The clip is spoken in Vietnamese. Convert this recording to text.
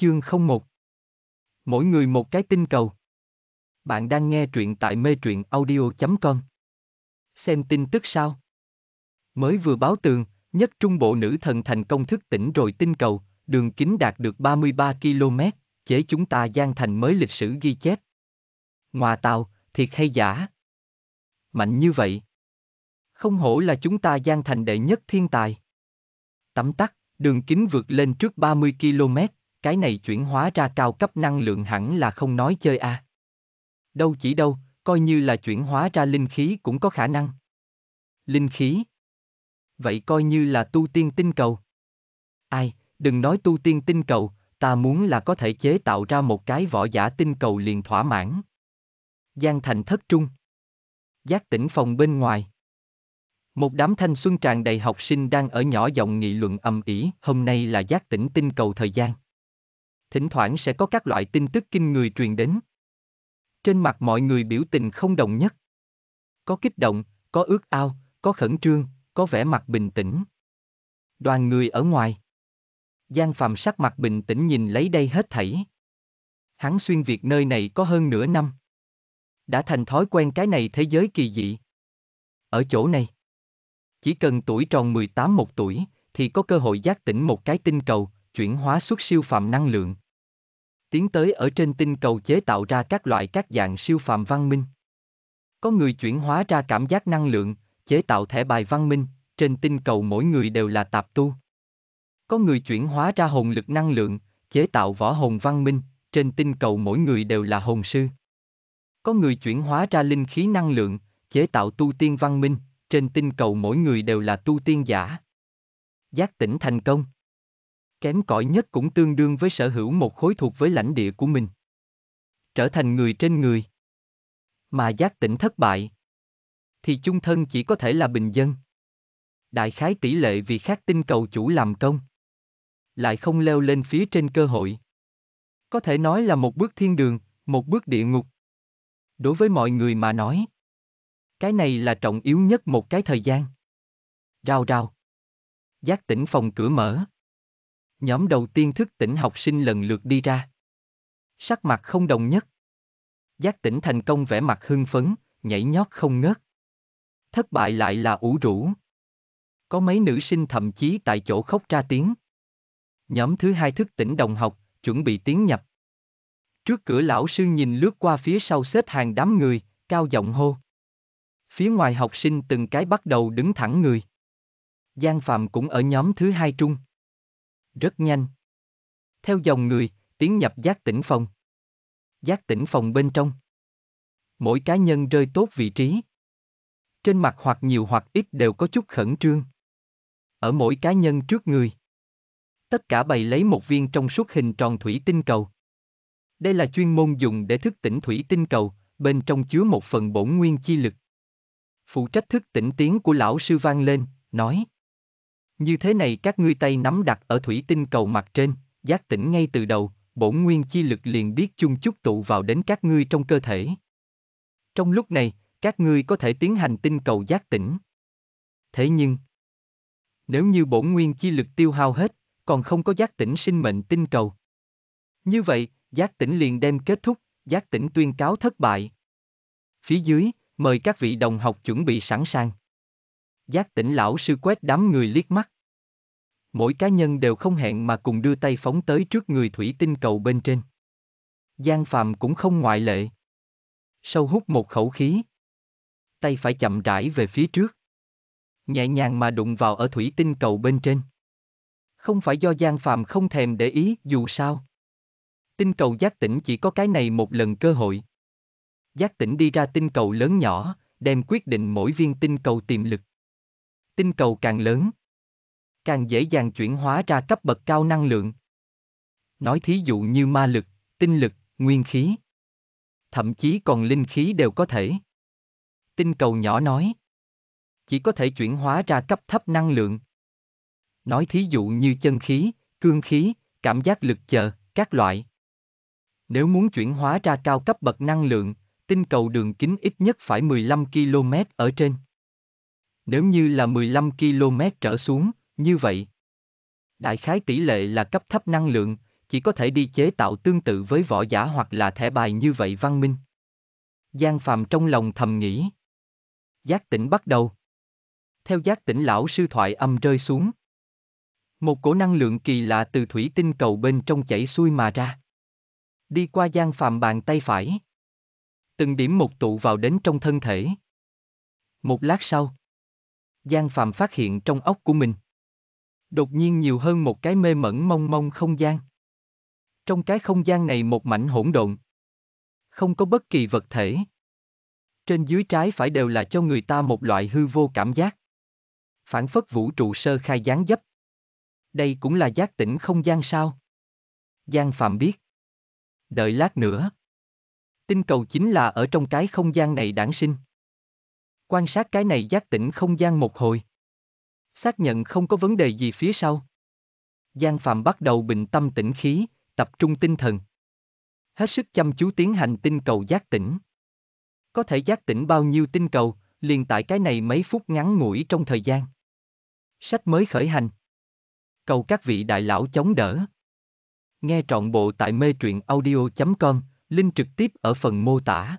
Chương 01 Mỗi người một cái tinh cầu. Bạn đang nghe truyện tại mê truyện audio.com. Xem tin tức sao? Mới vừa báo tường, nhất trung bộ nữ thần thành công thức tỉnh rồi tinh cầu, đường kính đạt được 33 km, chế chúng ta gian thành mới lịch sử ghi chép. Ngoà tàu, thiệt hay giả? Mạnh như vậy. Không hổ là chúng ta gian thành đệ nhất thiên tài. Tấm tắc, đường kính vượt lên trước 30 km, cái này chuyển hóa ra cao cấp năng lượng hẳn là không nói chơi a. À. Đâu chỉ đâu, coi như là chuyển hóa ra linh khí cũng có khả năng. Linh khí. Vậy coi như là tu tiên tinh cầu. Ai, đừng nói tu tiên tinh cầu, ta muốn là có thể chế tạo ra một cái võ giả tinh cầu liền thỏa mãn. Giang thành thất trung. Giác tỉnh phòng bên ngoài. Một đám thanh xuân tràn đầy học sinh đang ở nhỏ giọng nghị luận ầm ĩ, hôm nay là giác tỉnh tinh cầu thời gian thỉnh thoảng sẽ có các loại tin tức kinh người truyền đến. Trên mặt mọi người biểu tình không đồng nhất. Có kích động, có ước ao, có khẩn trương, có vẻ mặt bình tĩnh. Đoàn người ở ngoài. Giang Phạm sắc mặt bình tĩnh nhìn lấy đây hết thảy. Hắn xuyên Việt nơi này có hơn nửa năm. Đã thành thói quen cái này thế giới kỳ dị. Ở chỗ này, chỉ cần tuổi tròn 18 một tuổi, thì có cơ hội giác tỉnh một cái tinh cầu, chuyển hóa xuất siêu phạm năng lượng tiến tới ở trên tinh cầu chế tạo ra các loại các dạng siêu phàm văn minh. Có người chuyển hóa ra cảm giác năng lượng, chế tạo thẻ bài văn minh, trên tinh cầu mỗi người đều là tạp tu. Có người chuyển hóa ra hồn lực năng lượng, chế tạo võ hồn văn minh, trên tinh cầu mỗi người đều là hồn sư. Có người chuyển hóa ra linh khí năng lượng, chế tạo tu tiên văn minh, trên tinh cầu mỗi người đều là tu tiên giả. Giác tỉnh thành công. Kém cỏi nhất cũng tương đương với sở hữu một khối thuộc với lãnh địa của mình. Trở thành người trên người. Mà giác tỉnh thất bại. Thì chung thân chỉ có thể là bình dân. Đại khái tỷ lệ vì khác tinh cầu chủ làm công. Lại không leo lên phía trên cơ hội. Có thể nói là một bước thiên đường, một bước địa ngục. Đối với mọi người mà nói. Cái này là trọng yếu nhất một cái thời gian. Rào rào. Giác tỉnh phòng cửa mở. Nhóm đầu tiên thức tỉnh học sinh lần lượt đi ra. Sắc mặt không đồng nhất. Giác tỉnh thành công vẻ mặt hưng phấn, nhảy nhót không ngớt. Thất bại lại là ủ rũ. Có mấy nữ sinh thậm chí tại chỗ khóc ra tiếng. Nhóm thứ hai thức tỉnh đồng học, chuẩn bị tiến nhập. Trước cửa lão sư nhìn lướt qua phía sau xếp hàng đám người, cao giọng hô. Phía ngoài học sinh từng cái bắt đầu đứng thẳng người. Giang Phạm cũng ở nhóm thứ hai trung rất nhanh. Theo dòng người, tiến nhập giác tỉnh phòng. Giác tỉnh phòng bên trong. Mỗi cá nhân rơi tốt vị trí. Trên mặt hoặc nhiều hoặc ít đều có chút khẩn trương. Ở mỗi cá nhân trước người. Tất cả bày lấy một viên trong suốt hình tròn thủy tinh cầu. Đây là chuyên môn dùng để thức tỉnh thủy tinh cầu, bên trong chứa một phần bổn nguyên chi lực. Phụ trách thức tỉnh tiếng của lão sư vang lên, nói. Như thế này các ngươi tay nắm đặt ở thủy tinh cầu mặt trên, giác tỉnh ngay từ đầu, bổn nguyên chi lực liền biết chung chút tụ vào đến các ngươi trong cơ thể. Trong lúc này, các ngươi có thể tiến hành tinh cầu giác tỉnh. Thế nhưng, nếu như bổn nguyên chi lực tiêu hao hết, còn không có giác tỉnh sinh mệnh tinh cầu. Như vậy, giác tỉnh liền đem kết thúc, giác tỉnh tuyên cáo thất bại. Phía dưới, mời các vị đồng học chuẩn bị sẵn sàng. Giác tỉnh lão sư quét đám người liếc mắt. Mỗi cá nhân đều không hẹn mà cùng đưa tay phóng tới trước người thủy tinh cầu bên trên. Giang Phàm cũng không ngoại lệ. Sâu hút một khẩu khí. Tay phải chậm rãi về phía trước. Nhẹ nhàng mà đụng vào ở thủy tinh cầu bên trên. Không phải do Giang Phàm không thèm để ý dù sao. Tinh cầu giác tỉnh chỉ có cái này một lần cơ hội. Giác tỉnh đi ra tinh cầu lớn nhỏ, đem quyết định mỗi viên tinh cầu tiềm lực tinh cầu càng lớn, càng dễ dàng chuyển hóa ra cấp bậc cao năng lượng. Nói thí dụ như ma lực, tinh lực, nguyên khí, thậm chí còn linh khí đều có thể. Tinh cầu nhỏ nói, chỉ có thể chuyển hóa ra cấp thấp năng lượng. Nói thí dụ như chân khí, cương khí, cảm giác lực chờ, các loại. Nếu muốn chuyển hóa ra cao cấp bậc năng lượng, tinh cầu đường kính ít nhất phải 15 km ở trên nếu như là 15 km trở xuống, như vậy. Đại khái tỷ lệ là cấp thấp năng lượng, chỉ có thể đi chế tạo tương tự với võ giả hoặc là thẻ bài như vậy văn minh. Giang Phạm trong lòng thầm nghĩ. Giác tỉnh bắt đầu. Theo giác tỉnh lão sư thoại âm rơi xuống. Một cổ năng lượng kỳ lạ từ thủy tinh cầu bên trong chảy xuôi mà ra. Đi qua Giang Phạm bàn tay phải. Từng điểm một tụ vào đến trong thân thể. Một lát sau Giang Phạm phát hiện trong ốc của mình. Đột nhiên nhiều hơn một cái mê mẩn mong mong không gian. Trong cái không gian này một mảnh hỗn độn. Không có bất kỳ vật thể. Trên dưới trái phải đều là cho người ta một loại hư vô cảm giác. Phản phất vũ trụ sơ khai gián dấp. Đây cũng là giác tỉnh không gian sao? Giang Phạm biết. Đợi lát nữa. Tinh cầu chính là ở trong cái không gian này đản sinh. Quan sát cái này giác tỉnh không gian một hồi. Xác nhận không có vấn đề gì phía sau. Giang Phạm bắt đầu bình tâm tĩnh khí, tập trung tinh thần. Hết sức chăm chú tiến hành tinh cầu giác tỉnh. Có thể giác tỉnh bao nhiêu tinh cầu, liền tại cái này mấy phút ngắn ngủi trong thời gian. Sách mới khởi hành. Cầu các vị đại lão chống đỡ. Nghe trọn bộ tại mê truyện audio.com, link trực tiếp ở phần mô tả.